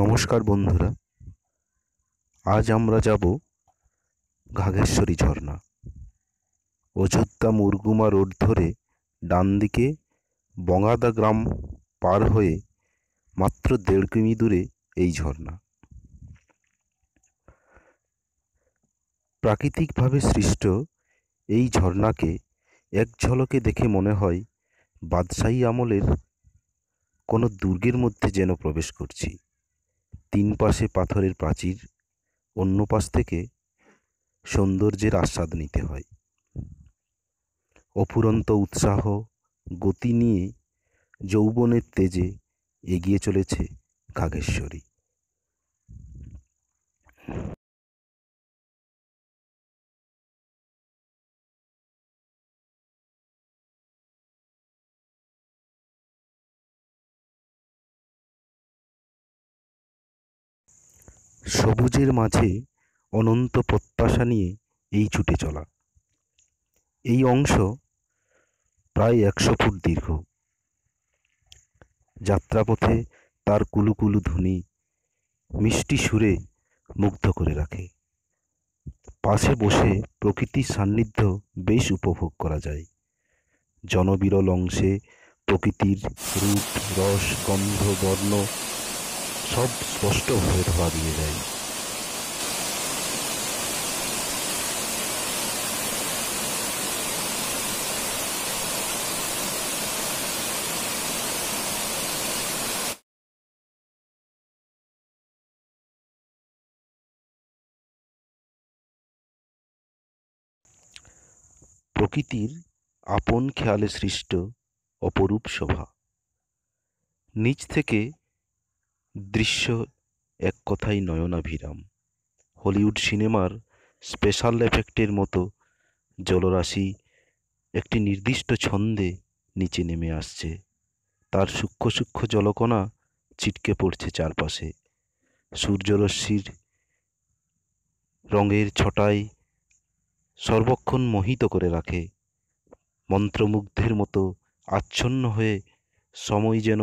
নমস্কার বন্ধুরা আজ আমরা যাব ঘাঘেশ্বরী ঝর্ণা অযোধ্যা মুরগুমা রোড ধরে ডান দিকে বঙ্গাদা গ্রাম পার হয়ে মাত্র দেড় কিমি দূরে এই ঝর্ণা প্রাকৃতিকভাবে সৃষ্ট এই ঝর্ণাকে এক ঝলকে দেখে মনে হয় বাদশাহী আমলের কোনো দুর্গের মধ্যে যেন প্রবেশ করছি তিন পাশে পাথরের প্রাচীর অন্য পাশ থেকে সৌন্দর্যের আস্বাদ নিতে হয় অফুরন্ত উৎসাহ গতি নিয়ে যৌবনের তেজে এগিয়ে চলেছে কাগেশ্বরী সবুজের মাঝে অনন্ত প্রত্যাশা নিয়ে এই ছুটে চলা এই অংশ প্রায় একশো ফুট দীর্ঘ যাত্রাপথে তার কুলুকুলু ধ্বনি মিষ্টি সুরে মুগ্ধ করে রাখে পাশে বসে প্রকৃতির সান্নিধ্য বেশ উপভোগ করা যায় জনবিরল অংশে প্রকৃতির রূপ রস গন্ধ বর্ণ সব স্পষ্টভাবে ধরা দিয়ে যায় প্রকৃতির আপন খেয়ালে সৃষ্ট অপরূপ শোভা নিচ থেকে দৃশ্য এক কথাই নয়নাভিরাম হলিউড সিনেমার স্পেশাল এফেক্টের মতো জলরাশি একটি নির্দিষ্ট ছন্দে নিচে নেমে আসছে তার সূক্ষ্ম সূক্ষ্ম জলকণা ছিটকে পড়ছে চারপাশে সূর্যরশ্মির রঙের ছটায় সর্বক্ষণ মোহিত করে রাখে মন্ত্রমুগ্ধের মতো আচ্ছন্ন হয়ে সময় যেন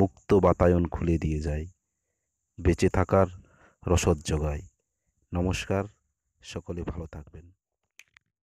মুক্ত বাতায়ন খুলে দিয়ে যায় বেঁচে থাকার রসদ জোগায় নমস্কার সকলে ভালো থাকবেন